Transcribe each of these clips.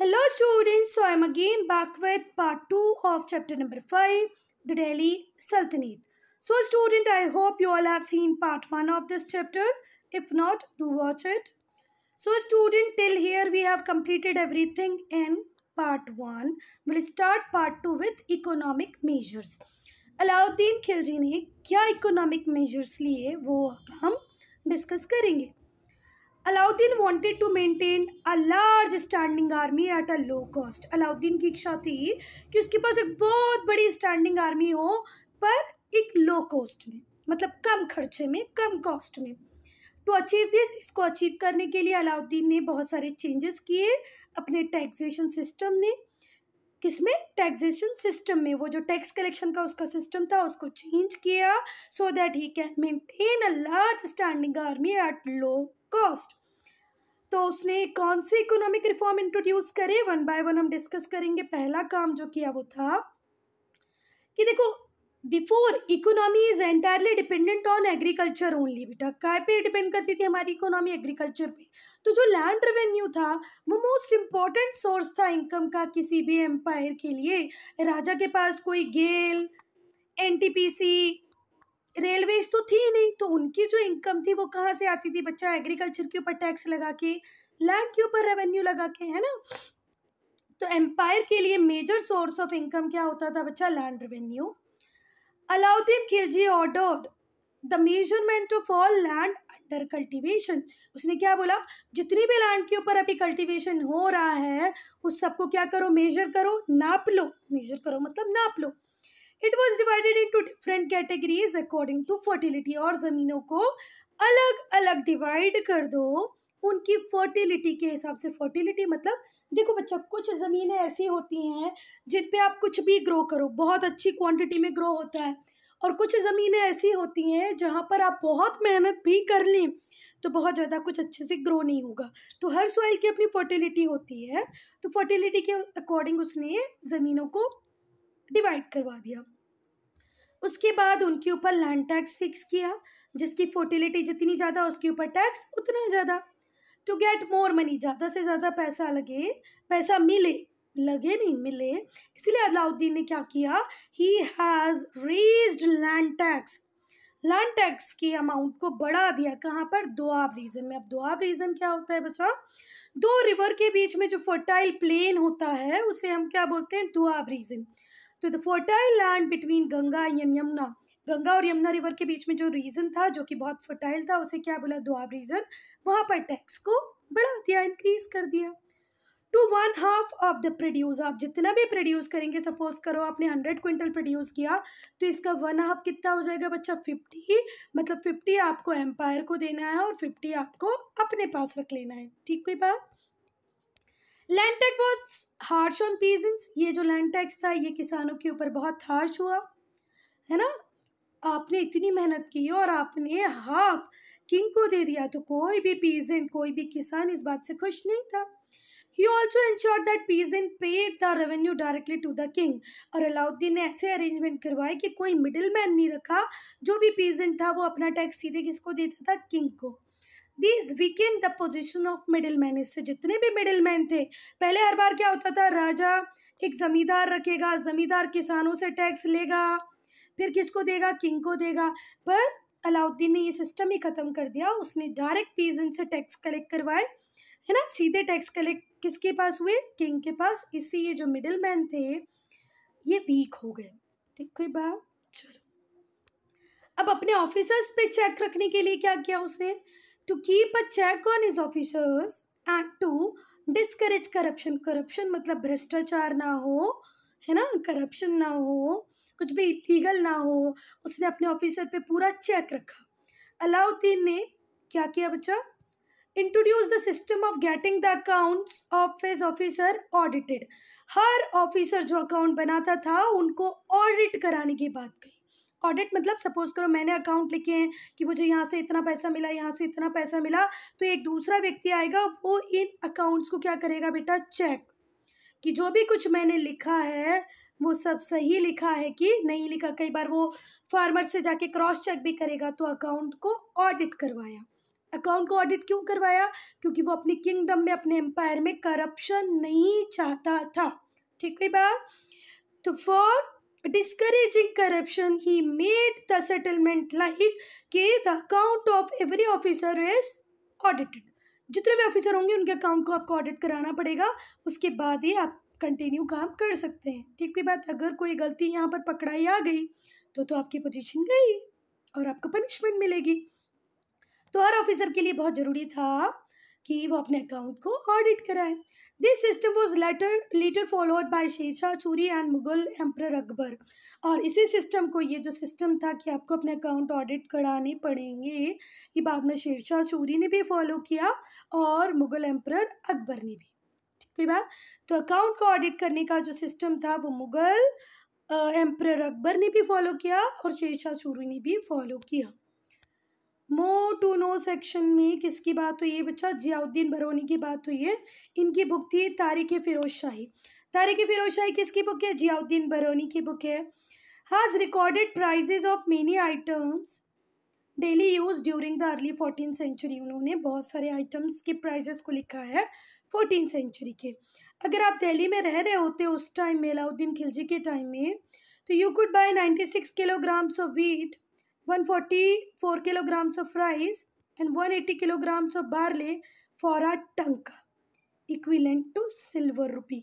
Hello students, so I am again back with part 2 of chapter number 5, the Delhi Sultanate. So student, I hope you all have seen part 1 of this chapter. If not, do watch it. So student, till here we have completed everything in part 1. We'll start part 2 with economic measures. Alauddin Khilji ने क्या economic measures लिए वो अब हम discuss करेंगे Alauddin wanted to maintain a large standing army at a low cost Alauddin की इच्छा थी कि उसके पास एक बहुत बड़ी स्टैंडिंग आर्मी हो पर एक लो कॉस्ट में मतलब कम खर्चे में कम कॉस्ट में टू अचीव दिस इसको अचीव करने के लिए अलाउद्दीन ने बहुत सारे चेंजेस किए अपने टैक्सेशन सिस्टम ने किसमें टैक्सेशन सिस्टम में वो जो टैक्स कलेक्शन का उसका सिस्टम था उसको चेंज किया so that he can maintain a large standing army at low cost तो उसने कौन से इकोनॉमिक रिफॉर्म इंट्रोड्यूस करे वन बाय वन हम डिस्कस करेंगे पहला काम जो किया वो था कि देखो before economy is entirely dependent on agriculture only बेटा काय पे डिपेंड करती थी हमारी इकोनॉमी एग्रीकल्चर पे तो जो लैंड रेवेन्यू था वो मोस्ट इम्पॉर्टेंट सोर्स था इनकम का किसी भी एम्पायर के लिए राजा के पास कोई गेल सी रेलवे तो थी ही नहीं तो उनकी जो इनकम थी वो कहाँ से आती थी बच्चा एग्रीकल्चर के ऊपर टैक्स लगा के लैंड के ऊपर रेवेन्यू लगा के है ना तो एम्पायर के लिए मेजर सोर्स ऑफ इनकम क्या होता था बच्चा land revenue Alauddin Khilji ordered the measurement of all land under cultivation उसने क्या बोला जितनी भी लैंड के ऊपर अभी कल्टिवेशन हो रहा है उस सबको क्या करो मेजर करो नाप लो मेजर करो मतलब नाप लो it was divided to different categories according to fertility और ज़मीनों को अलग अलग डिवाइड कर दो उनकी फर्टिलिटी के हिसाब से फर्टिलिटी मतलब देखो बच्चा कुछ ज़मीनें ऐसी होती हैं जिन पे आप कुछ भी ग्रो करो बहुत अच्छी क्वांटिटी में ग्रो होता है और कुछ ज़मीनें ऐसी होती हैं जहाँ पर आप बहुत मेहनत भी कर लें तो बहुत ज़्यादा कुछ अच्छे से ग्रो नहीं होगा तो हर सॉइल की अपनी फर्टिलिटी होती है तो फर्टिलिटी के अकॉर्डिंग उसने ज़मीनों को डिवाइड करवा दिया उसके बाद उनके ऊपर लैंड टैक्स फिक्स किया जिसकी फर्टिलिटी जितनी ज़्यादा उसके ऊपर टैक्स उतना ज़्यादा टू गेट मोर मनी ज़्यादा से ज़्यादा पैसा लगे पैसा मिले लगे नहीं मिले इसलिए अलाउद्दीन ने क्या किया he has raise land tax land tax के अमाउंट को बढ़ा दिया कहाँ पर दोआब रीजन में अब दोआब रीजन क्या होता है बच्चा दो रिवर के बीच में जो फर्टाइल प्लेन होता है उसे हम क्या बोलते हैं दोआब रीजन तो the fertile land between Ganga and Yamuna Ganga और यमुना रिवर के बीच में जो रीजन था जो कि बहुत फर्टाइल था उसे क्या बोला दुआब रीजन वहाँ पर टैक्स को बढ़ा दिया इंक्रीज कर दिया to one half of the produce आप जितना भी प्रोड्यूस करेंगे सपोज करो आपने हंड्रेड क्विंटल प्रोड्यूस किया तो इसका वन हाफ कितना हो जाएगा बच्चा फिफ्टी मतलब फिफ्टी आपको एम्पायर को देना है और फिफ्टी आपको अपने पास रख लेना है ठीक कोई बात land tax was harsh on peasants ये जो लैंड टैक्स था ये किसानों के ऊपर बहुत हार्श हुआ है ना आपने इतनी मेहनत की और आपने हाफ किंग को दे दिया तो कोई भी पीजेंट कोई भी किसान इस बात से खुश नहीं था he also ensure that peasant pay the revenue directly to the king और अलाउद्दीन ने ऐसे अरेंजमेंट करवाए कि कोई मिडिल मैन नहीं रखा जो भी पीजेंट था वो अपना टैक्स सीधे किसको देता था किंग को this weakened the position of middle man इससे जितने भी मिडिल मैन थे पहले हर बार क्या होता था राजा एक ज़मींदार रखेगा ज़मींदार किसानों से टैक्स लेगा फिर किसको देगा किंग को देगा पर अलाउद्दीन ने ये सिस्टम ही ख़त्म कर दिया उसने डायरेक्ट पीजन से टैक्स कलेक्ट करवाए है ना सीधे टैक्स कलेक्ट किसके पास हुए किंग के पास इससे ये जो मिडिल मैन थे ये वीक हो गए ठीक कोई बात चलो अब अपने ऑफिसर्स पे चेक रखने के लिए क्या किया उसने to keep a check on his officers and to discourage corruption corruption मतलब भ्रष्टाचार ना हो है ना करप्शन ना हो कुछ भी इलीगल ना हो उसने अपने ऑफिसर पे पूरा चेक रखा अलाउद्दीन ने क्या किया बच्चा introduce the system of getting the accounts of his officer audited हर ऑफिसर जो अकाउंट बनाता था उनको ऑडिट कराने की बात कही ऑडिट मतलब सपोज करो मैंने अकाउंट लिखे हैं कि मुझे यहाँ से इतना पैसा मिला यहाँ से इतना पैसा मिला तो एक दूसरा व्यक्ति आएगा वो इन अकाउंट्स को क्या करेगा बेटा चेक कि जो भी कुछ मैंने लिखा है वो सब सही लिखा है कि नहीं लिखा कई बार वो फार्मर से जाके क्रॉस चेक भी करेगा तो अकाउंट को ऑडिट करवाया अकाउंट को ऑडिट क्यों करवाया क्योंकि वो अपनी किंगडम में अपने एम्पायर में करप्शन नहीं चाहता था ठीक है बात तो for discouraging corruption he made the settlement like के the account of every officer is audited जितने भी ऑफिसर होंगे उनके अकाउंट को आपको ऑडिट कराना पड़ेगा उसके बाद ही आप कंटिन्यू काम कर सकते हैं ठीक की बात अगर कोई गलती यहाँ पर पकड़ाई आ गई तो तो आपकी पोजीशन गई और आपको पनिशमेंट मिलेगी तो हर ऑफिसर के लिए बहुत ज़रूरी था कि वो अपने अकाउंट को ऑडिट कराए This system was later later followed by Sher Shah Churi and Mughal Emperor Akbar. और इसी सिस्टम को ये जो सिस्टम था कि आपको अपने अकाउंट ऑडिट कराने पड़ेंगे ये बाद में शेरशाह चूरी ने भी फॉलो किया और मुगल एम्प्रर अकबर ने भी ठीक है बात तो अकाउंट को ऑडिट करने का जो सिस्टम था वो मुगल एम्प्रर अकबर ने भी फॉलो किया और शेरशाह चूरी ने भी फॉलो किया मो टू नो सेक्शन में किसकी बात हुई है बच्चा जियाउद्दीन भरोनी की बात हुई है इनकी बुक थी तारीख फिरोज शाही तारीख फिरोज शाही किसकी बुक है जियाउद्दीन भरोनी की बुक है has recorded prices of many items daily use during the early fourteen century उन्होंने बहुत सारे आइटम्स के प्राइजेस को लिखा है फोर्टीन सेंचुरी के अगर आप दिल्ली में रह रहे होते उस टाइम में अलाउद्दीन खिलजी के टाइम में तो you could buy ninety six kilograms of wheat one four kilograms of rice and one eighty kilograms of barley for a tanka equivalent to silver रुपी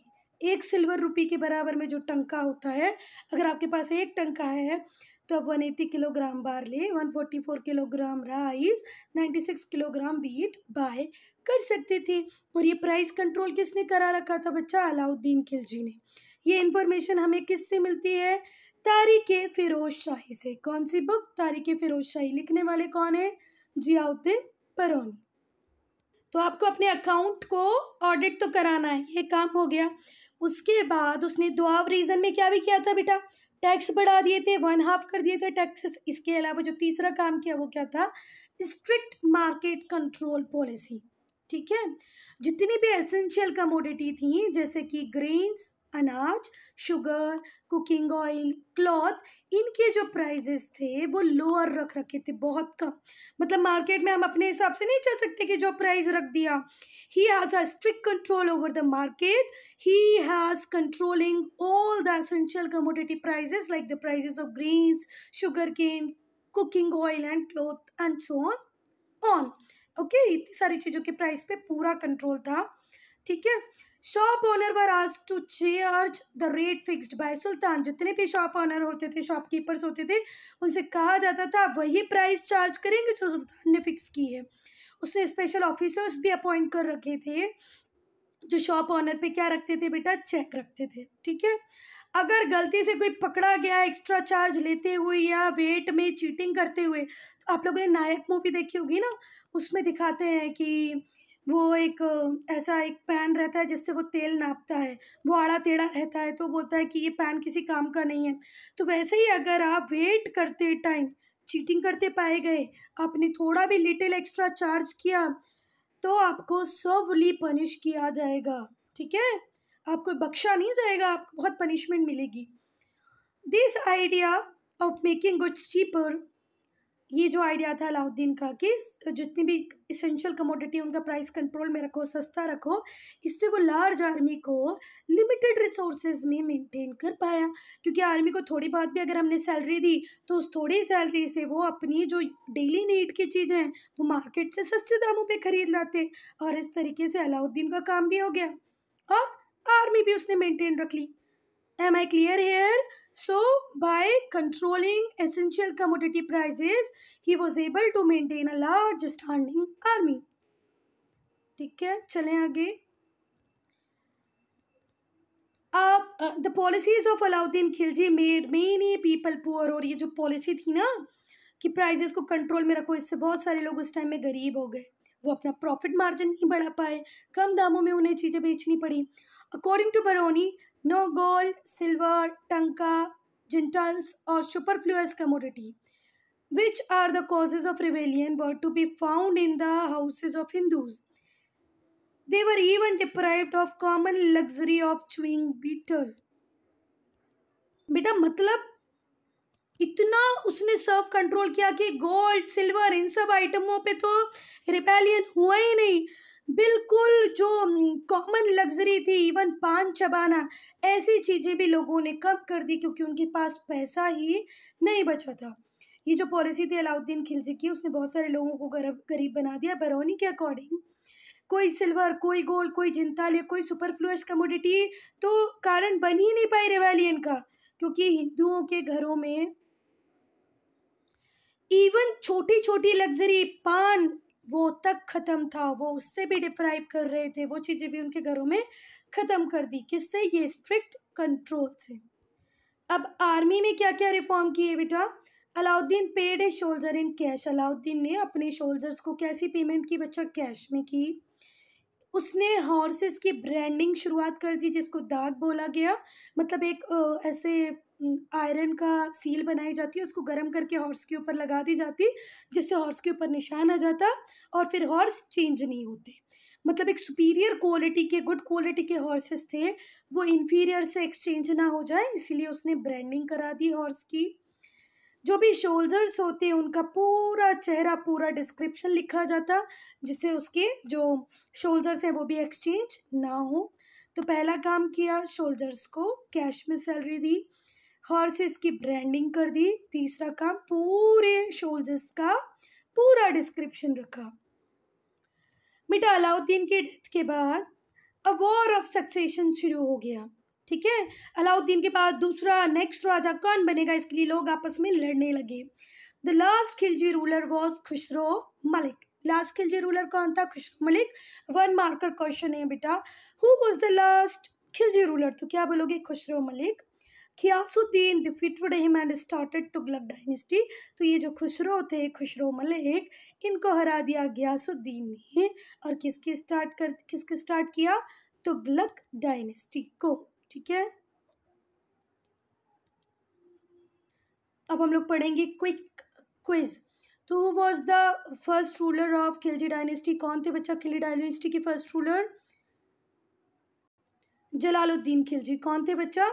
एक सिल्वर रुपी के बराबर में जो टंका होता है अगर आपके पास एक टंका है तो आप one eighty kilogram barley one forty four kilogram rice six kilogram wheat buy कर सकते थे और ये प्राइस कंट्रोल किसने करा रखा था बच्चा अलाउद्दीन खिलजी ने ये इन्फॉर्मेशन हमें किससे मिलती है तारीख फिरोज शाही से कौन सी बुक तारीख फिरोज शाही लिखने वाले कौन है जियाउद्दीन परौनी तो आपको अपने अकाउंट को ऑडिट तो कराना है ये काम हो गया उसके बाद उसने दुआव रीज़न में क्या भी किया था बेटा टैक्स बढ़ा दिए थे वन हाफ कर दिए थे टैक्सेस इसके अलावा जो तीसरा काम किया वो क्या था स्ट्रिक्ट मार्केट कंट्रोल पॉलिसी ठीक है जितनी भी एसेंशियल कमोडिटी थी जैसे कि ग्रेन्स अनाज शुगर कुकिंग ऑयल क्लॉथ इनके जो प्राइजेस थे वो लोअर रख रखे थे बहुत कम मतलब मार्केट में हम अपने हिसाब से नहीं चल सकते कि जो प्राइस रख दिया he has a strict control over the market he has controlling all the essential commodity prices like the prices of grains sugar cane cooking oil and cloth and so on on okay इतनी सारी चीज़ों के price पे पूरा control था ठीक है shop owner were आज to charge the rate fixed by sultan जितने भी शॉप ओनर होते थे शॉपकीपर्स होते थे उनसे कहा जाता था वही प्राइस चार्ज करेंगे जो सुल्तान ने फिक्स की है उसने स्पेशल ऑफिसर्स भी अपॉइंट कर रखे थे जो शॉप ऑनर पे क्या रखते थे बेटा चेक रखते थे ठीक है अगर गलती से कोई पकड़ा गया एक्स्ट्रा चार्ज लेते हुए या वेट में चीटिंग करते हुए तो आप लोगों ने नायक मूवी देखी होगी ना उसमें दिखाते हैं कि वो एक ऐसा एक पैन रहता है जिससे वो तेल नापता है वो आड़ा टेढ़ा रहता है तो बोलता है कि ये पैन किसी काम का नहीं है तो वैसे ही अगर आप वेट करते टाइम चीटिंग करते पाए गए आपने थोड़ा भी लिटिल एक्स्ट्रा चार्ज किया तो आपको सवली पनिश किया जाएगा ठीक है आपको बख्शा नहीं जाएगा आपको बहुत पनिशमेंट मिलेगी this idea of making goods cheaper ये जो आइडिया था अलाउद्दीन का कि जितनी भी इसेंशियल कमोडिटी उनका प्राइस कंट्रोल में रखो सस्ता रखो इससे वो लार्ज आर्मी को लिमिटेड रिसोर्सेज में मेंटेन कर पाया क्योंकि आर्मी को थोड़ी बात भी अगर हमने सैलरी दी तो उस थोड़ी सैलरी से वो अपनी जो डेली नीड की चीज़ें हैं वो मार्केट से सस्ते दामों पर खरीद लाते और इस तरीके से अलाउद्दीन का काम भी हो गया और आर्मी भी उसने मेनटेन रख ली am I clear here So by controlling essential commodity prices, he was able to maintain a large standing army. ठीक है चलें आगे अब the policies of Alauddin Khilji made many people poor और ये जो पॉलिसी थी ना कि प्राइजेस को कंट्रोल में रखो इससे बहुत सारे लोग उस टाइम में गरीब हो गए वो अपना प्रॉफिट मार्जिन नहीं बढ़ा पाए कम दामों में उन्हें चीज़ें बेचनी पड़ी According to Baroni, no gold, silver, tanka, gentles, or superfluous commodity, which are the causes of rebellion, were to be found in the houses of Hindus. They were even deprived of common luxury of chewing beetle. बेटा मतलब इतना उसने सर्व control किया कि gold silver in सब आइटमों पे तो रिपेलियन हुआ ही नहीं बिल्कुल जो कॉमन लग्जरी थी इवन पान चबाना ऐसी चीज़ें भी लोगों ने कम कर दी क्योंकि उनके पास पैसा ही नहीं बचा था ये जो पॉलिसी थी अलाउद्दीन खिलजी की उसने बहुत सारे लोगों को गरीब गरीब बना दिया बरौनी के अकॉर्डिंग कोई सिल्वर कोई गोल्ड कोई जिंताल या कोई सुपरफ्लूस कमोडिटी तो कारण बन ही नहीं पाई रेवेलियन का क्योंकि हिंदुओं के घरों में इवन छोटी छोटी लग्जरी पान वो तक ख़त्म था वो उससे भी डिप्राइव कर रहे थे वो चीज़ें भी उनके घरों में ख़त्म कर दी किससे ये स्ट्रिक्ट कंट्रोल से अब आर्मी में क्या क्या रिफॉर्म किए बेटा Alauddin paid a soldier in cash Alauddin ने अपने शोल्जर्स को कैसी पेमेंट की बच्चा कैश में की उसने हॉर्सेस की ब्रांडिंग शुरुआत कर दी जिसको दाग बोला गया मतलब एक ऐसे आयरन का सील बनाई जाती है उसको गर्म करके हॉर्स के ऊपर लगा दी जाती जिससे हॉर्स के ऊपर निशान आ जाता और फिर हॉर्स चेंज नहीं होते मतलब एक सुपीरियर क्वालिटी के गुड क्वालिटी के हॉर्सेस थे वो इन्फीरियर से एक्सचेंज ना हो जाए इसीलिए उसने ब्रांडिंग करा दी हॉर्स की जो भी शोल्जर्स होते हैं उनका पूरा चेहरा पूरा डिस्क्रिप्शन लिखा जाता जिससे उसके जो शोल्जर्स हैं वो भी एक्सचेंज ना हो तो पहला काम किया शोल्जर्स को कैश में सैलरी दी हॉर्सेस की ब्रांडिंग कर दी तीसरा काम पूरे सोल्जर्स का पूरा डिस्क्रिप्शन रखा बेटा अलाउद्दीन के डेथ के बाद अ वॉर ऑफ सक्सेशन शुरू हो गया ठीक है अलाउद्दीन के बाद दूसरा नेक्स्ट राजा कौन बनेगा इसके लिए लोग आपस में लड़ने लगे the last Khilji ruler was Khusro Malik last Khilji ruler कौन था Khusro Malik one marker question है बेटा who was the last Khilji ruler तो क्या बोलोगे Khusro Malik Ghiyasuddin defeated him and started Tughlaq dynasty तो ये जो खुशरो थे खुशरो मलिक इनको हरा दिया गयासुद्दीन ने और किसके स्टार्ट कर किसके स्टार्ट किया तुगलक डायनेस्टी को ठीक है अब हम लोग पढ़ेंगे क्विक क्विज तो who was the first ruler of Khilji dynasty कौन थे बच्चा खिलजी डायनेस्टी के फर्स्ट रूलर जलालुद्दीन खिलजी कौन थे बच्चा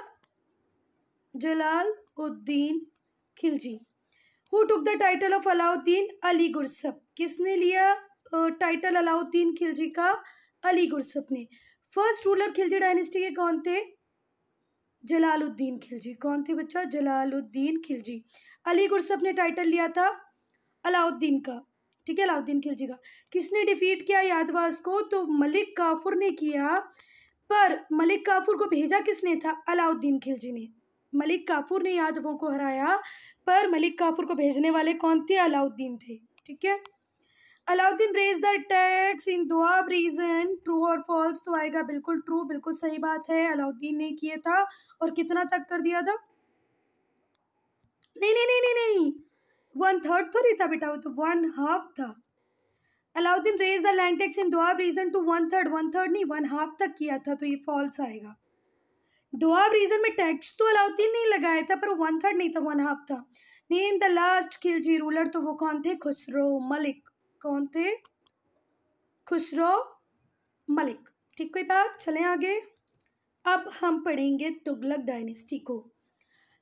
उद्दीन Khilji who took the title of Alauddin Ali Gurshasp किसने लिया टाइटल अलाउद्दीन खिलजी का अली गुरसप ने फर्स्ट रूलर खिलजी डायनेस्टी के कौन थे जलालुद्दीन खिलजी कौन थे बच्चा जलालुद्दीन खिलजी अली गुरसप ने टाइटल लिया था अलाउद्दीन का ठीक है अलाउद्दीन खिलजी का किसने डिफीट किया यादवास को तो मलिक काफुर ने किया पर मलिक काफुर को भेजा किसने था अलाउद्दीन खिलजी ने मलिक काफूर ने यादवों को हराया पर मलिक काफूर को भेजने वाले कौन थे अलाउद्दीन थे ठीक है Alauddin raise the tax in Doab region true और फॉल्स तो आएगा बिल्कुल ट्रू बिल्कुल सही बात है अलाउद्दीन ने किया था और कितना तक कर दिया था नहीं नहीं नहीं नहीं नहीं वन थर्ड थोड़ी था बेटा वो तो वन हाफ था Alauddin raise the land tax in Doab region to one third one third नहीं वन हाफ तक किया था तो ये फॉल्स आएगा दो आप रीजन में टैक्स तो अलाउद्दीन ने लगाया था पर वन थर्ड नहीं था वन हाफ था name the last Khilji ruler तो वो कौन थे खुसरो मलिक कौन थे खुसरो मलिक ठीक कोई बात चलें आगे अब हम पढ़ेंगे तुगलक डायनेस्टी को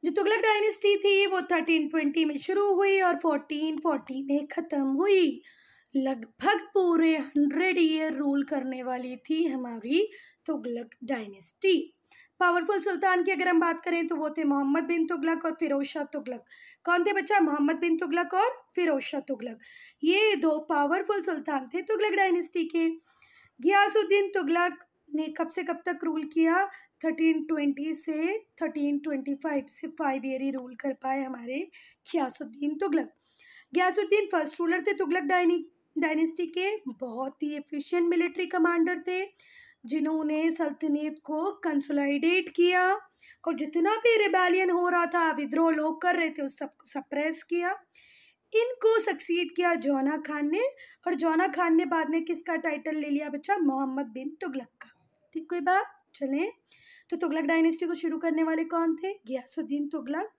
जो तुगलक डायनेस्टी थी वो थर्टीन ट्वेंटी में शुरू हुई और फोर्टीन फोर्टी में ख़त्म हुई लगभग पूरे हंड्रेड ईयर रूल करने वाली थी हमारी तुगलक डायनेस्टी पावरफुल सुल्तान की अगर हम बात करें तो वो थे मोहम्मद बिन तुगलक और फिरोज शाह तुगलक कौन थे बच्चा मोहम्मद बिन तुगलक और फिरोज शाह तुगलक ये दो पावरफुल सुल्तान थे तुगलक डायनेस्टी के गियासुद्दीन तुगलक ने कब से कब तक रूल किया थर्टीन ट्वेंटी से थर्टीन ट्वेंटी फाइव से फाइव ईयर ही रूल कर पाए हमारे गियासुद्दीन तुगलक गियासुद्दीन फर्स्ट रूलर थे तुगलक डायनी डायनेस्टी के बहुत ही एफिशिएंट मिलिट्री कमांडर थे जिन्होंने सल्तनत को कंसोलाइडेट किया और जितना भी रिबेलियन हो रहा था विद्रोह लोग कर रहे थे उस सब को सप्रेस किया इनको सक्सीड किया जौना खान ने और जौना खान ने बाद में किसका टाइटल ले लिया बच्चा मोहम्मद बिन तुगलक का ठीक कोई बात चलें तो तुगलक डायनेस्टी को शुरू करने वाले कौन थे गियासुद्दीन तुगलक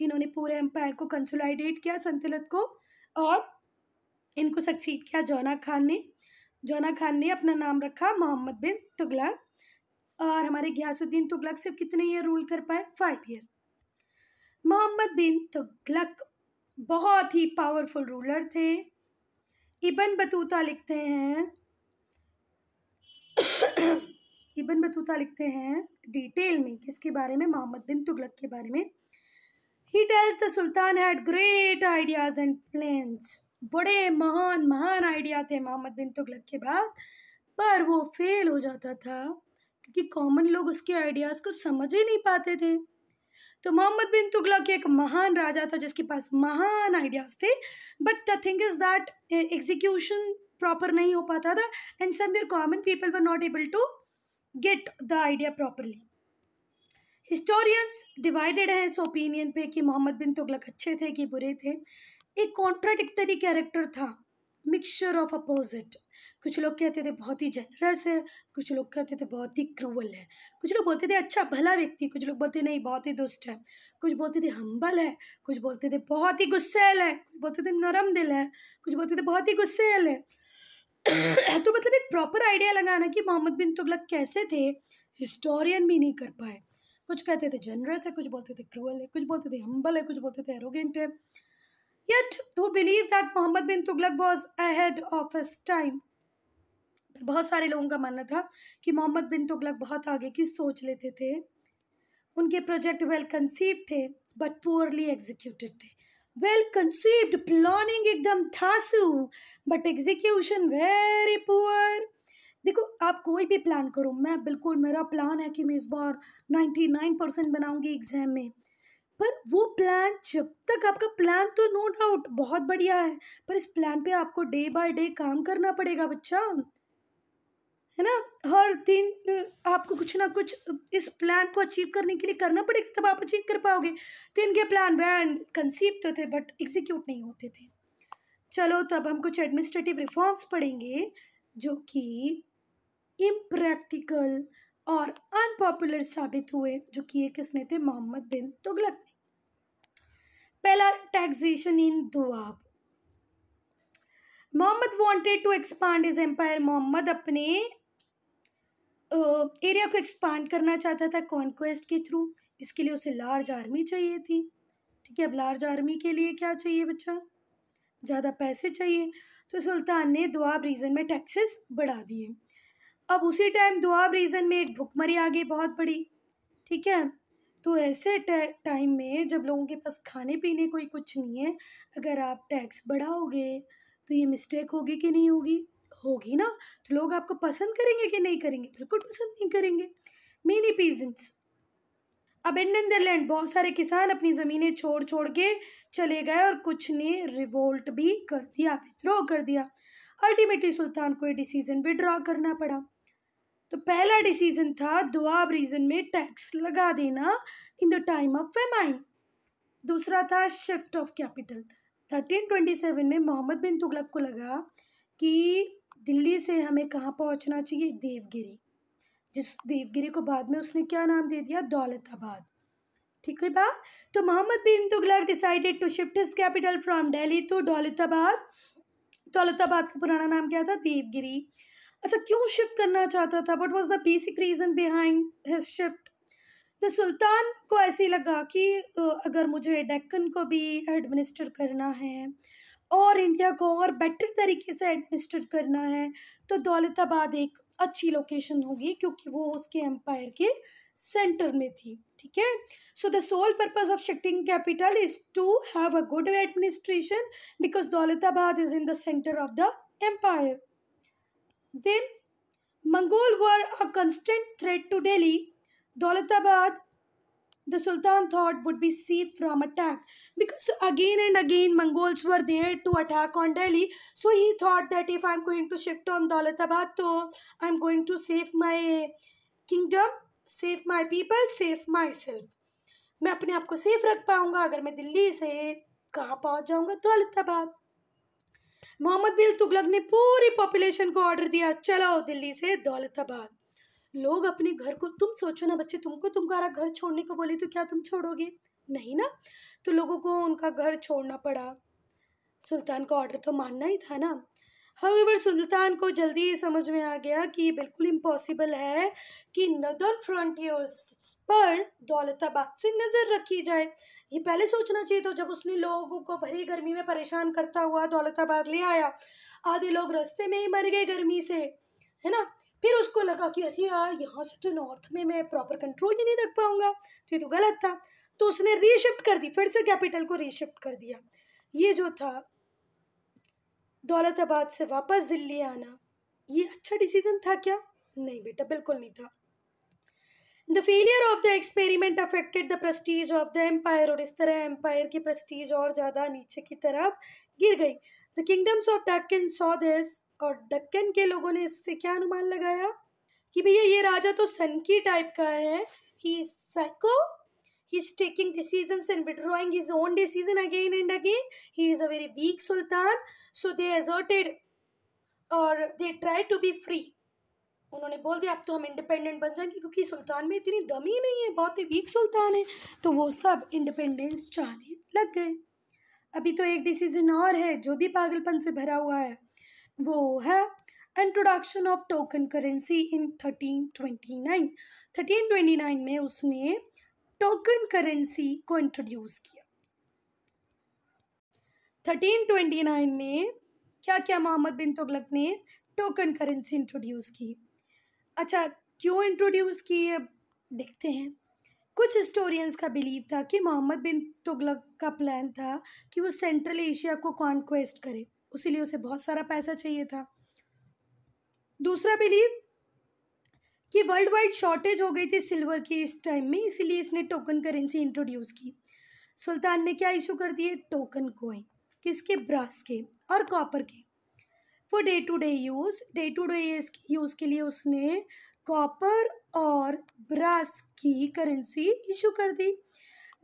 इन्होंने पूरे एम्पायर को कंसोलाइडेट किया संतुलत को और इनको सक्सीड किया जौना खान ने जौना खान ने अपना नाम रखा मोहम्मद बिन तुगलक और हमारे ग्यासुद्दीन तुगलक सिर्फ कितने ईयर रूल कर पाए फाइव ईयर मोहम्मद बिन तुगलक बहुत ही पावरफुल रूलर थे इबन बतूता लिखते हैं इबन बतूता लिखते हैं डिटेल में किसके बारे में मोहम्मद बिन तुगलक के बारे में he tells the sultan had great ideas and plans बड़े महान महान आइडिया थे मोहम्मद बिन तुगलक के बाद पर वो फेल हो जाता था क्योंकि कॉमन लोग उसके आइडियाज़ को समझ ही नहीं पाते थे तो मोहम्मद बिन तुगलक एक महान राजा था जिसके पास महान आइडियाज़ थे but the thing is that execution proper नहीं हो पाता था and some your common people were not able to get the idea properly historians divided हैं इस ओपिनियन पे कि मोहम्मद बिन तुगलक अच्छे थे कि बुरे थे एक कॉन्ट्राडिक्टरी कैरेक्टर था मिक्सचर ऑफ अपोजिट कुछ लोग कहते थे बहुत ही जनरस है कुछ लोग कहते थे बहुत ही क्रूअल है कुछ लोग बोलते थे अच्छा भला व्यक्ति कुछ लोग बोलते नहीं बहुत ही दुष्ट है कुछ बोलते थे हम्बल है कुछ बोलते थे बहुत ही गुस्सेल है कुछ बोलते थे नरम दिल है कुछ बोलते थे बहुत ही गुस्सेल है तो मतलब एक प्रॉपर आइडिया लगाना कि मोहम्मद बिन तुगलक कैसे थे हिस्टोरियन भी नहीं कर पाए कुछ कहते थे जनरस है कुछ बोलते थे क्रूअल है कुछ बोलते थे हम्बल है कुछ बोलते थे एरोगेंट है yet who believe that Muhammad bin Tughlaq was ahead of his time. बहुत सारे लोगों का मानना था कि मोहम्मद बिन तुगलक बहुत आगे की सोच लेते थे उनके प्रोजेक्ट वेल कंसीव थे बट पुअरली एग्जीक्यूटेड थे वेल कंसीव्ड प्लानिंग एकदम धासु बट एग्जीक्यूशन वेरी पुअर देखो आप कोई भी प्लान करो मैं बिल्कुल मेरा प्लान है कि मैं इस बार 99 परसेंट बनाऊंगी एग्ज़ाम में पर वो प्लान जब तक आपका प्लान तो नो डाउट बहुत बढ़िया है पर इस प्लान पे आपको डे बाय डे काम करना पड़ेगा बच्चा है ना हर दिन आपको कुछ ना कुछ इस प्लान को अचीव करने के लिए करना पड़ेगा तब आप अचीव कर पाओगे तो इनके प्लान बैंड कंसीव तो थे बट एग्जीक्यूट नहीं होते थे चलो तो अब हम कुछ एडमिनिस्ट्रेटिव रिफॉर्म्स पढ़ेंगे जो कि इम्प्रैक्टिकल और अनपॉपुलर साबित हुए जो किए किसने थे मोहम्मद बिन तुगलक ने पहला taxation in Doab Mohammad wanted to expand his empire Mohammad अपने एरिया को एक्सपांड करना चाहता था कॉन्क्वेस्ट के थ्रू इसके लिए उसे लार्ज आर्मी चाहिए थी ठीक है अब लार्ज आर्मी के लिए क्या चाहिए बच्चा ज़्यादा पैसे चाहिए तो सुल्तान ने दुआब रीजन में टैक्सेस बढ़ा दिए अब उसी टाइम दुआब रीज़न में एक भुखमरी आ गई बहुत बड़ी ठीक है तो ऐसे टाइम में जब लोगों के पास खाने पीने कोई कुछ नहीं है अगर आप टैक्स बढ़ाओगे तो ये मिस्टेक होगी कि नहीं होगी होगी ना तो लोग आपको पसंद करेंगे कि नहीं करेंगे बिल्कुल पसंद नहीं करेंगे मेनी पीजेंट्स अब इन नेदरलैंड बहुत सारे किसान अपनी ज़मीनें छोड़ छोड़ के चले गए और कुछ ने रिवोल्ट भी कर दिया विद्रॉ कर दिया अल्टीमेटली सुल्तान को ये डिसीजन विड्रॉ करना पड़ा तो पहला डिसीजन था दुआब रीजन में टैक्स लगा देना in the time of famine दूसरा था शिफ्ट ऑफ कैपिटल 1327 में मोहम्मद बिन तुगलक को लगा कि दिल्ली से हमें कहाँ पहुँचना चाहिए देवगिरी जिस देवगिरी को बाद में उसने क्या नाम दे दिया दौलताबाद ठीक है बात तो Muhammad bin Tughlaq decided to shift his capital from Delhi to Daulatabad Daulatabad का पुराना नाम क्या था देवगिरी अच्छा क्यों शिफ्ट करना चाहता था but was the basic reason behind his shift तो सुल्तान को ऐसे लगा कि अगर मुझे डेक्कन को भी एडमिनिस्टर करना है और इंडिया को और बेटर तरीके से एडमिनिस्टर करना है तो दौलताबाद एक अच्छी लोकेशन होगी क्योंकि वो उसके एम्पायर के सेंटर में थी ठीक है so the sole purpose of shifting capital is to have a good administration because Daulatabad is in the centre of the empire Then, Mongol were a constant threat to Delhi. Daulatabad, the Sultan thought would be safe from attack because again and again Mongols were there to attack on Delhi. So he thought that if I'm going to shift on Daulatabad, so I'm going to save my kingdom, save my people, save myself. मैं अपने आप को safe रख पाऊंगा अगर मैं दिल्ली से कहाँ पहुंच जाऊंगा दौलताबाद तो मोहम्मद बिल तुगलक ने पूरी पॉपुलेशन को ऑर्डर दिया चलो दिल्ली से दौलताबाद लोग अपने घर को तुम सोचो ना बच्चे तुमको तुम्हारा घर छोड़ने को बोले तो क्या तुम छोड़ोगे नहीं ना तो लोगों को उनका घर छोड़ना पड़ा सुल्तान का ऑर्डर तो मानना ही था ना हाउएवर सुल्तान को जल्दी समझ में आ गया कि ये बिल्कुल इम्पॉसिबल है कि नदर फ्रंटियर्स पर दौलताबाद से नज़र रखी जाए ये पहले सोचना चाहिए था जब उसने लोगों को भरी गर्मी में परेशान करता हुआ दौलताबाद ले आया आधे लोग रास्ते में ही मर गए गर्मी से है ना फिर उसको लगा कि अरे यार यहाँ से तो नॉर्थ में मैं प्रॉपर कंट्रोल ही नहीं रख पाऊंगा तो ये तो गलत था तो उसने रीशिफ्ट कर दी फिर से कैपिटल को रीशिफ्ट कर दिया ये जो था दौलताबाद से वापस दिल्ली आना ये अच्छा डिसीज़न था क्या नहीं बेटा बिल्कुल नहीं था the failure of the experiment affected the prestige of the empire और इस तरह एम्पायर की प्रस्टीज और ज़्यादा नीचे की तरफ गिर गई the kingdoms of Deccan saw this और डक्कन के लोगों ने इससे क्या अनुमान लगाया कि भैया ये राजा तो सनकी टाइप का है he is psycho he is taking decisions and withdrawing his own decision again and again he is a very weak sultan so they asserted or they tried to be free उन्होंने बोल दिया अब तो हम independent बन जाएंगे क्योंकि सुल्तान में इतनी दमी नहीं है बहुत ही वीक सुल्तान है तो वो सब इंडिपेंडेंस चाहने लग गए अभी तो एक डिसीजन और है जो भी पागलपन से भरा हुआ है वो है introduction of token currency in thirteen twenty nine thirteen twenty nine में उसने टोकन करेंसी को इंट्रोड्यूस किया थर्टीन ट्वेंटी नाइन में क्या क्या मोहम्मद बिन तुगलक ने टोकन करेंसी इंट्रोड्यूस की अच्छा क्यों इंट्रोड्यूस की है देखते हैं कुछ हिस्टोरियंस का बिलीव था कि मोहम्मद बिन तुगलक का प्लान था कि वो सेंट्रल एशिया को कॉन्क्वेस्ट करे उसीलिए उसे बहुत सारा पैसा चाहिए था दूसरा बिलीव कि वर्ल्ड वाइड शॉर्टेज हो गई थी सिल्वर की इस टाइम में इसीलिए इसने टोकन करेंसी इंट्रोड्यूस की सुल्तान ने क्या इशू कर दिए टोकन कोइन किसके ब्रास के और कॉपर के for day to day use day to day use के लिए उसने कॉपर और ब्रास की करेंसी इशू कर दी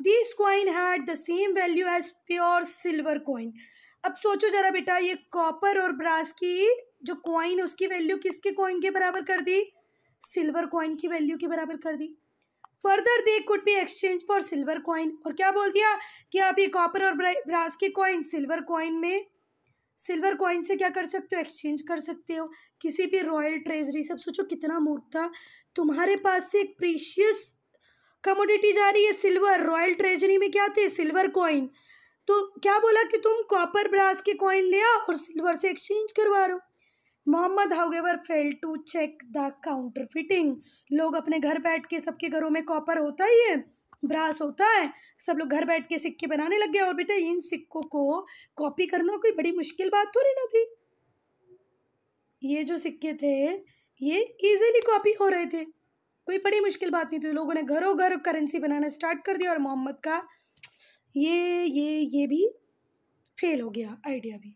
this coin had the same value as pure silver coin अब सोचो जरा बेटा ये कॉपर और ब्रास की जो कॉइन उसकी वैल्यू किसके कॉइन के बराबर कर दी सिल्वर कॉइन की वैल्यू के बराबर कर दी further they could be exchange for silver coin और क्या बोल दिया कि आप ये कॉपर और ब्रास के कॉइन सिल्वर कॉइन में सिल्वर कॉइन से क्या कर सकते हो एक्सचेंज कर सकते हो किसी भी रॉयल ट्रेजरी सब सोचो कितना मूर्खता तुम्हारे पास से एक प्रीशियस कमोडिटी जा रही है सिल्वर रॉयल ट्रेजरी में क्या थे सिल्वर कॉइन तो क्या बोला कि तुम कॉपर ब्रास के कॉइन लिया और सिल्वर से एक्सचेंज करवा रहे हो Muhammad however fail to check the counterfeiting लोग अपने घर बैठ के सबके घरों में कॉपर होता ही है ब्रास होता है सब लोग घर बैठ के सिक्के बनाने लग गए और बेटा इन सिक्कों को कॉपी करना कोई बड़ी मुश्किल बात थोड़ी ना थी ये जो सिक्के थे ये इजीली कॉपी हो रहे थे कोई बड़ी मुश्किल बात नहीं थी लोगों ने घरों घर करेंसी बनाना स्टार्ट कर दिया और मोहम्मद का ये ये ये भी फेल हो गया आइडिया भी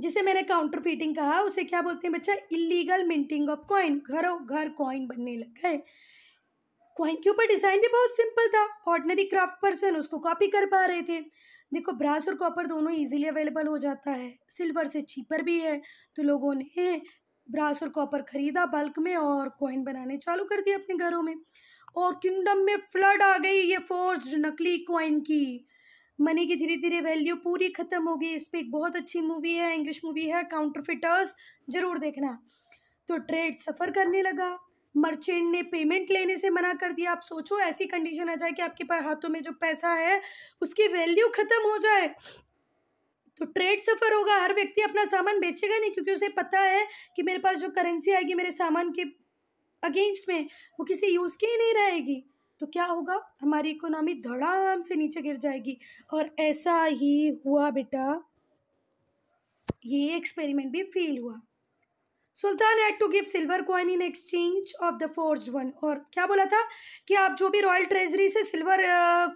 जिसे मैंने काउंटर फीटिंग कहा उसे क्या बोलते हैं बच्चा इलीगल मिंटिंग ऑफ कॉइन घरों घर कॉइन बनने लग गए कॉइन के ऊपर डिज़ाइन भी बहुत सिंपल था ऑर्डनरी क्राफ्ट पर्सन उसको कॉपी कर पा रहे थे देखो ब्रास और कॉपर दोनों इजीली अवेलेबल हो जाता है सिल्वर से चीपर भी है तो लोगों ने ब्रास और कॉपर खरीदा बल्क में और कॉइन बनाने चालू कर दिए अपने घरों में और किंगडम में फ्लड आ गई ये फोर्स नकली कॉइन की मनी की धीरे धीरे वैल्यू पूरी ख़त्म हो गई इस पर एक बहुत अच्छी मूवी है इंग्लिश मूवी है काउंटरफिटर्स ज़रूर देखना तो ट्रेड सफ़र करने लगा मर्चेंट ने पेमेंट लेने से मना कर दिया आप सोचो ऐसी कंडीशन आ जाए कि आपके पास हाथों में जो पैसा है उसकी वैल्यू ख़त्म हो जाए तो ट्रेड सफ़र होगा हर व्यक्ति अपना सामान बेचेगा नहीं क्योंकि उसे पता है कि मेरे पास जो करेंसी आएगी मेरे सामान के अगेंस्ट में वो किसी यूज़ की ही नहीं रहेगी तो क्या होगा हमारी इकोनॉमी धड़ाम से नीचे गिर जाएगी और ऐसा ही हुआ बेटा ये एक्सपेरिमेंट भी फेल हुआ sultan had to give silver coin in exchange of the forge one और क्या बोला था कि आप जो भी रॉयल ट्रेजरी से सिल्वर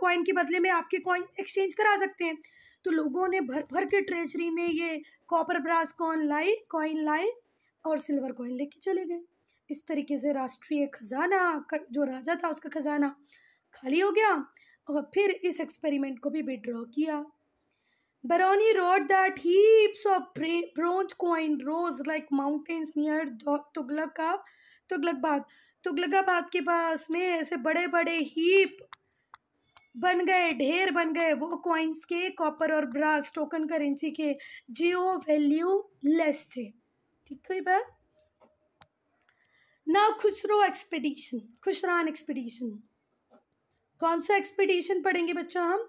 कॉइन uh, के बदले में आपके कॉइन एक्सचेंज करा सकते हैं तो लोगों ने भर भर के ट्रेजरी में ये कॉपर ब्रास कॉन लाए कॉइन लाए और सिल्वर कॉइन लेके चले गए इस तरीके से राष्ट्रीय खजाना जो राजा था उसका खजाना खाली हो गया और फिर इस एक्सपेरिमेंट को भी विड्रॉ किया Baroni wrote that heaps of bronze coins rose like mountains near Tughlaqab, Tughlaqbad. Tughlakabad के पास में ऐसे बड़े बड़े हीप बन गए ढेर बन गए वो कॉइन्स के कॉपर और ब्रास टोकन करेंसी के जियो वैल्यू लेस थे ठीक है बात ना खुसरो एक्सपीडिशन खुशरान एक्सपीडिशन कौन सा एक्सपीडिशन पढ़ेंगे बच्चा हम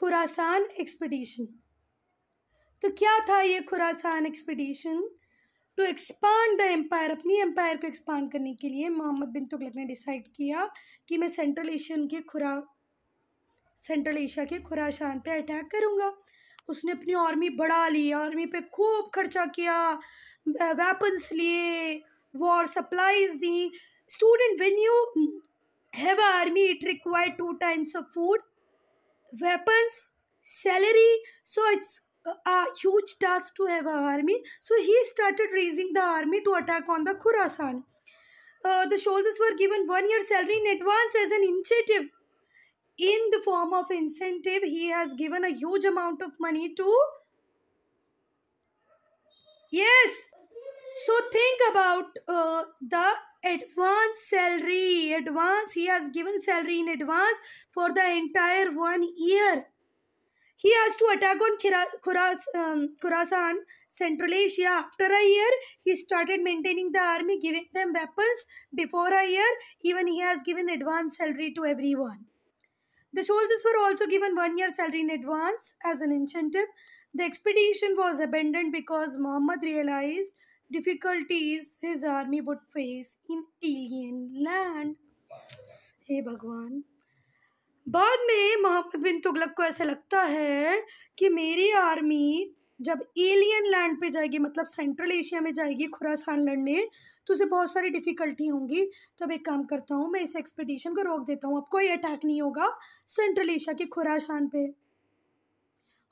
खुरासान एक्सपीडिशन तो क्या था ये Khurasan expedition to expand the empire अपनी एम्पायर को एक्सपांड करने के लिए मोहम्मद बिन तुगलक ने डिसाइड किया कि मैं सेंट्रल एशियन के खुरा सेंट्रल एशिया के खुरासान पे अटैक करूँगा उसने अपनी आर्मी बढ़ा ली आर्मी पे खूब खर्चा किया वेपन्स लिए वॉर सप्लाईज दी student when you have army it require two times of food weapons, salary. So it's a huge task to have an army. So he started raising the army to attack on the Khurasan. Uh, the soldiers were given one year salary in advance as an incentive. In the form of incentive, he has given a huge amount of money to. Yes. So think about uh, the advance salary advance he has given salary in advance for the entire one year he has to attack on Khuras, um, Khurasan, Central Asia. After a year, he started maintaining the army, giving them weapons. Before a year, even he has given advance salary to everyone. The soldiers were also given one year salary in advance as an incentive. The expedition was abandoned because Muhammad realized difficulties his army would face in alien land हे भगवान बाद में मोहम्मद बिन तुगलक को ऐसा लगता है कि मेरी आर्मी जब एलियन लैंड पे जाएगी मतलब सेंट्रल एशिया में जाएगी खुरासान लड़ने तो उसे बहुत सारी डिफ़िकल्टी होंगी तो अब एक काम करता हूँ मैं इस एक्सपेडिशन को रोक देता हूँ अब कोई अटैक नहीं होगा सेंट्रल एशिया के खुरासान पे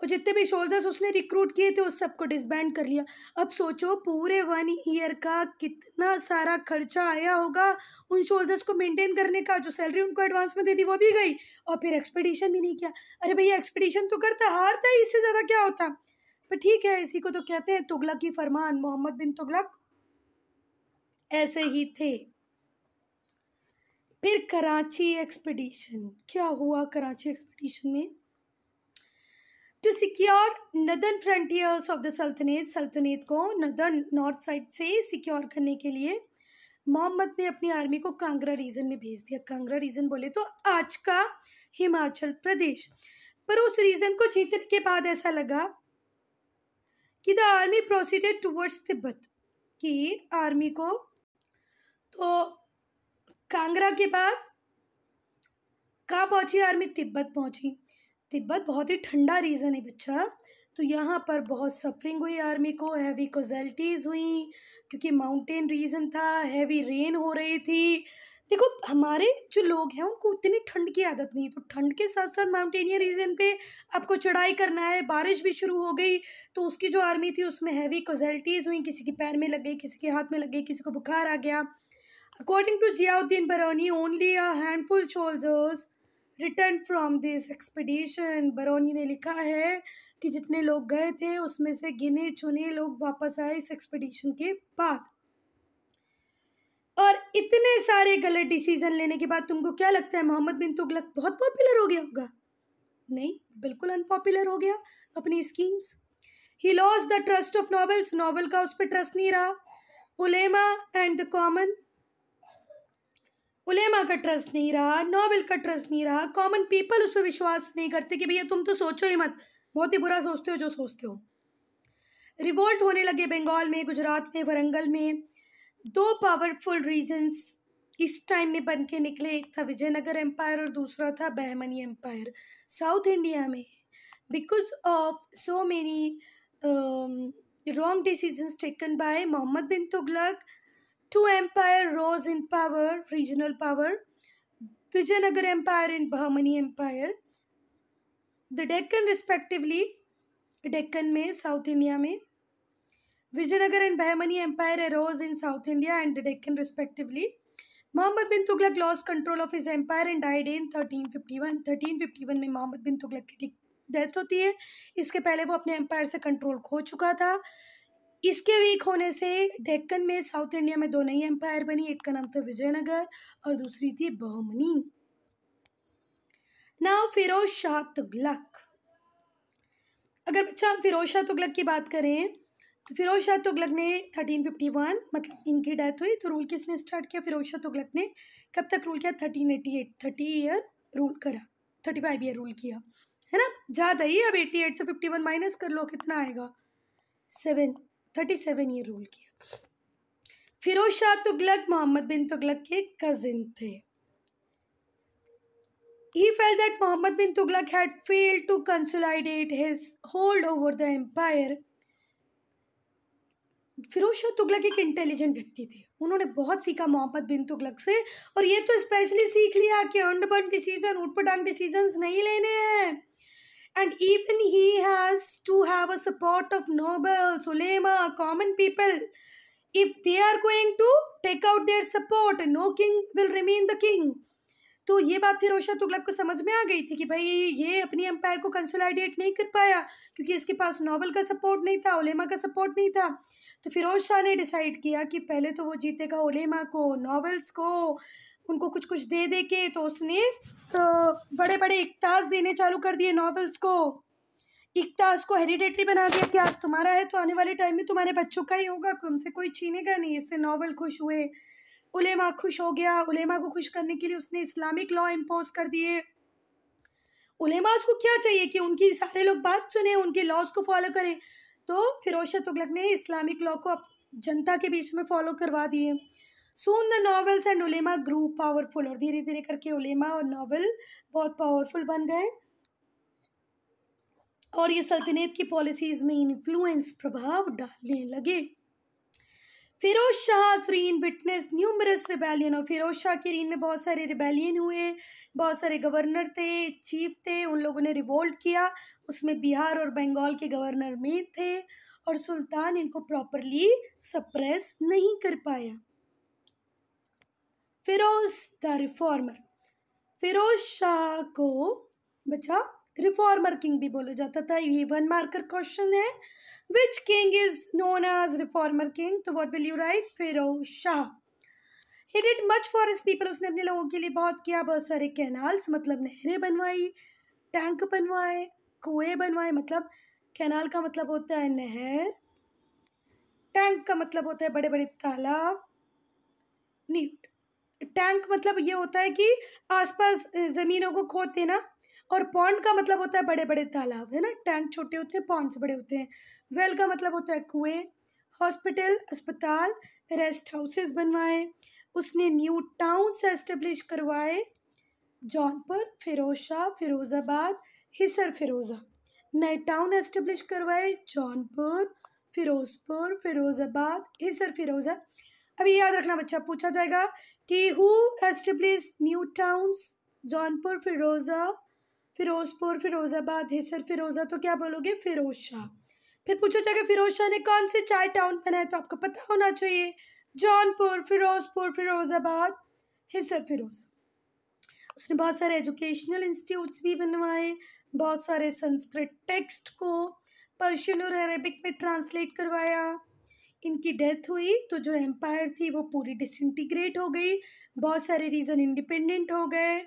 और जितने भी सोल्जर्स उसने रिक्रूट किए थे उस सबको डिसबैंड कर लिया अब सोचो पूरे वन ईयर का कितना सारा खर्चा आया होगा उन सोल्जर्स को मेंटेन करने का जो सैलरी उनको एडवांस में दे दी वो भी गई और फिर एक्सपेडिशन भी नहीं किया अरे भैया एक्सपेडिशन तो करता हारता ही इससे ज़्यादा क्या होता पर ठीक है इसी को तो कहते हैं तुगलक की फरमान मोहम्मद बिन तुगलक ऐसे ही थे फिर कराची एक्सपेडिशन क्या हुआ कराची एक्सपेडिशन में to secure northern frontiers of the sultanate sultanate को नदर्न नॉर्थ साइड से सिक्योर करने के लिए मोहम्मद ने अपनी आर्मी को कांगड़ा रीजन में भेज दिया कांगड़ा रीजन बोले तो आज का हिमाचल प्रदेश पर उस रीजन को जीतने के बाद ऐसा लगा कि the army proceeded towards Tibet कि आर्मी को तो कांगड़ा के बाद कहाँ पहुंची आर्मी तिब्बत पहुंची तिब्बत बहुत ही ठंडा रीज़न है बच्चा तो यहाँ पर बहुत सफरिंग हुई आर्मी को हैवी कोजल्टीज़ हुई क्योंकि माउंटेन रीजन था हैवी रेन हो रही थी देखो हमारे जो लोग हैं उनको उतनी ठंड की आदत नहीं तो ठंड के साथ साथ माउंटेनियर रीजन पे आपको चढ़ाई करना है बारिश भी शुरू हो गई तो उसकी जो आर्मी थी उसमें हैवी कोजल्टीज़ हुई किसी के पैर में लग गई किसी के हाथ में लग गई किसी को बुखार आ गया according to Ziauddin Barani only a handful soldiers return from this expedition Barani ने लिखा है कि जितने लोग गए थे उसमें से गिने चुने लोग वापस आए इस एक्सपीडिशन के बाद और इतने सारे गलत डिसीजन लेने के बाद तुमको क्या लगता है मोहम्मद बिन तुगलक बहुत पॉपुलर हो गया होगा नहीं बिल्कुल अनपॉपुलर हो गया अपनी स्कीम्स ही loss the trust of nobles noble का उस पर ट्रस्ट नहीं रहा उलेमा एंड द कॉमन उलेमा का ट्रस्ट नहीं रहा नॉबल का ट्रस्ट नहीं रहा कॉमन पीपल उस पर विश्वास नहीं करते कि भैया तुम तो सोचो ही मत बहुत ही बुरा सोचते हो जो सोचते हो रिवोल्ट होने लगे बंगाल में गुजरात में वरंगल में दो पावरफुल रीजन्स इस टाइम में बन के निकले एक था विजयनगर एम्पायर और दूसरा था बहमनी एम्पायर साउथ इंडिया में because of so many wrong decisions taken by Muhammad bin Tughlaq Two empire rose in power, regional power. Vijayanagar Empire and Bahmani Empire. The Deccan respectively. Deccan में South India में. Vijayanagar and Bahmani Empire arose in South India and the Deccan respectively. Muhammad bin Tughlaq lost control of his empire and died in 1351. 1351 में Muhammad bin tughlaq ki death hoti hai iske pehle wo apne empire se control kho chuka tha इसके weak होने से डेक्कन में south India में दो नई empire बनी एक का नाम था विजयनगर और दूसरी थी बहुमनी नाउ फिरोज शाह तुगलक अगर बच्चा हम फिरोज शाह तुगलक की बात करें तो फिरोज शाह तुगलक ने 1351 मतलब इनकी डेथ हुई तो रूल किसने स्टार्ट किया फिरोज शाह तुगलक ने कब तक रूल किया 1388 30 ईयर रूल करा 35 ईयर रूल किया है ना ज़्यादा ही अब 88 से 51 माइनस कर लो कितना आएगा seven thirty seven year rule किया फिरोज शाह तुगलक मोहम्मद बिन तुगलक के कजिन थे he felt that Muhammad bin Tughlaq had failed to consolidate his hold over the empire. Firoz Shah Tughlaq एक इंटेलिजेंट व्यक्ति थे उन्होंने बहुत सीखा मोहम्मद बिन तुगलक से और ये तो स्पेशली सीख लिया कि अंडबन डिसीजन उठपटांग डिसीजंस नहीं लेने हैं And even he has to have a support of nobles, ulema, common people. If they are going to take out their support, no king will remain the king. तो ये बात थी ओशा तुगलक को समझ में आ गई थी कि भाई ये अपनी एम्पायर को कंसोलाइडेट नहीं कर पाया क्योंकि इसके पास नोबल का सपोर्ट नहीं था ओलेमा का सपोर्ट नहीं था तो फिरोज शाह ने डिसाइड किया कि पहले तो वो जीतेगा ओलेमा को नॉवेल्स को उनको कुछ कुछ दे दे के तो उसने तो बड़े बड़े इकताज देने चालू कर दिए नॉवेल्स को इकताज को हेरिडेटरी बना दिया कि आज तुम्हारा है तो आने वाले टाइम में तुम्हारे बच्चों का ही होगा तुमसे कोई छीनेगा नहीं इससे नॉवल खुश हुए उलेमा खुश हो गया उलेमा को खुश करने के लिए उसने इस्लामिक लॉ इम्पोज कर दिए उलेमास को क्या चाहिए कि उनकी सारे लोग बात सुने उनके लॉज को फॉलो करें तो फिरोज तुगलक ने इस्लामिक लॉ को जनता के बीच में फॉलो करवा दिए सोन द नॉवल्स एंड उलेमा ग्रू पावरफुल और धीरे धीरे करके उलेमा और नॉवल बहुत पावरफुल बन गए और ये सल्तनत की पॉलिसीज़ में इन्फ्लुएंस प्रभाव डालने लगे Firoz Shah reign witness numerous rebellion और फिरोज शाह की रीन में बहुत सारे रिबेलियन हुए बहुत सारे गवर्नर थे चीफ थे उन लोगों ने रिवोल्ट किया उसमें बिहार और बंगाल के गवर्नर में थे और सुल्तान इनको प्रॉपरली सप्रेस नहीं कर पाया फिरोज द रिफॉर्मर फिरोज शाह को बच्चा रिफॉर्मर किंग भी बोला जाता था ये वन मार्कर क्वेश्चन है which king is known as reformer king तो what will you write Firoz Shah he did much for his people उसने अपने लोगों के लिए बहुत किया बहुत सारे कैनाल्स मतलब नहरें बनवाई टैंक बनवाए कुएं बनवाए मतलब कैनाल का मतलब होता है नहर टैंक का मतलब होता है बड़े बड़े तालाब नीट टैंक मतलब ये होता है कि आसपास ज़मीनों को खोद देना और पॉन्ड का मतलब होता है बड़े बड़े तालाब है ना टैंक छोटे होते हैं पॉन्ड्स बड़े होते हैं वेल का मतलब होता है कुएं हॉस्पिटल अस्पताल रेस्ट हाउसेस बनवाए उसने न्यू से एस्टेब्लिश करवाए जौनपुर फिरोज शाह फिरोज़ाबाद हिसर फिरोज़ा नए टाउन एस्टेब्लिश करवाए जौनपुर फिरोजपुर फिरोज़ाबाद हिसर फिरोज़ा अभी याद रखना बच्चा पूछा जाएगा कि who establish new towns Jaunpur Firoza Firozpur Firozabad Hisar Firoza तो क्या बोलोगे फिरोज शाह फिर पूछा जाएगा फिरोज शाह ने कौन से चाय टाउन बनाए तो आपको पता होना चाहिए जौनपुर फिरोजपुर फिरोज़ाबाद हिसर फिरोज़ा उसने बहुत सारे एजुकेशनल इंस्टीट्यूट्स भी बनवाए बहुत सारे संस्कृत टेक्स्ट को पर्शियन और अरेबिक में ट्रांसलेट करवाया इनकी डेथ हुई तो जो एम्पायर थी वो पूरी डिसइंटीग्रेट हो गई बहुत सारे रीज़न इंडिपेंडेंट हो गए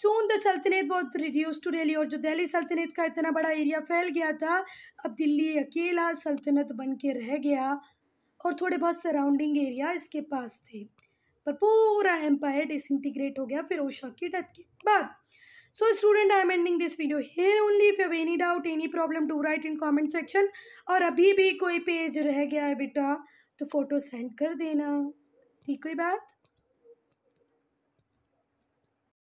सोन द सल्तनत बहुत रिड्यूस टू डेली और जो दिल्ली सल्तनत का इतना बड़ा एरिया फैल गया था अब दिल्ली अकेला सल्तनत बन के रह गया और थोड़े बहुत सराउंडिंग एरिया इसके पास थे पर पूरा एम्पायर डिसइंटीग्रेट हो गया फिर ओशा की डेथ के बाद so student i am ending this video here only if you have any doubt any problem do write in comment section और अभी भी कोई पेज रह गया है बेटा तो फोटो सेंड कर देना ठीक कोई बात